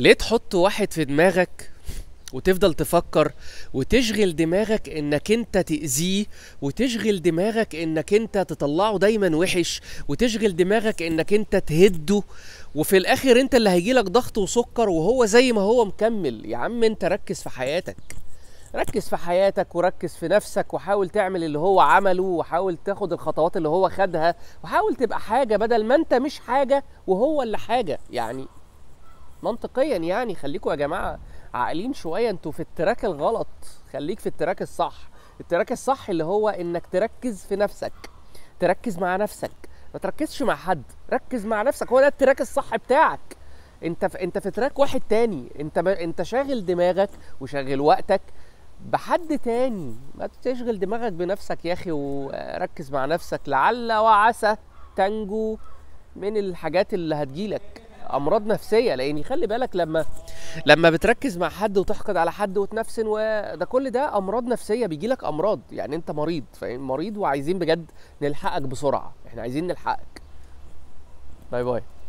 ليه تحط واحد في دماغك وتفضل تفكر وتشغل دماغك انك انت تأذيه وتشغل دماغك انك انت تطلعه دايما وحش وتشغل دماغك انك انت تهده وفي الاخر انت اللي هيجيلك ضغط وسكر وهو زي ما هو مكمل يا عم انت ركز في حياتك ركز في حياتك وركز في نفسك وحاول تعمل اللي هو عمله وحاول تاخد الخطوات اللي هو خدها وحاول تبقى حاجة بدل ما انت مش حاجة وهو اللي حاجة يعني منطقيا يعني خليكم يا جماعه عاقلين شويه انتوا في التراك الغلط خليك في التراك الصح التراك الصح اللي هو انك تركز في نفسك تركز مع نفسك ما تركزش مع حد ركز مع نفسك هو ده التراك الصح بتاعك انت في انت في تراك واحد تاني انت ب... انت شاغل دماغك وشاغل وقتك بحد تاني ما تشغل دماغك بنفسك يا اخي وركز مع نفسك لعل وعسى تنجو من الحاجات اللي هتجيلك امراض نفسيه لان خلي بالك لما لما بتركز مع حد وتحقد على حد وتنفسن وده كل ده امراض نفسيه بيجي لك امراض يعني انت مريض فاهم مريض وعايزين بجد نلحقك بسرعه احنا عايزين نلحقك باي باي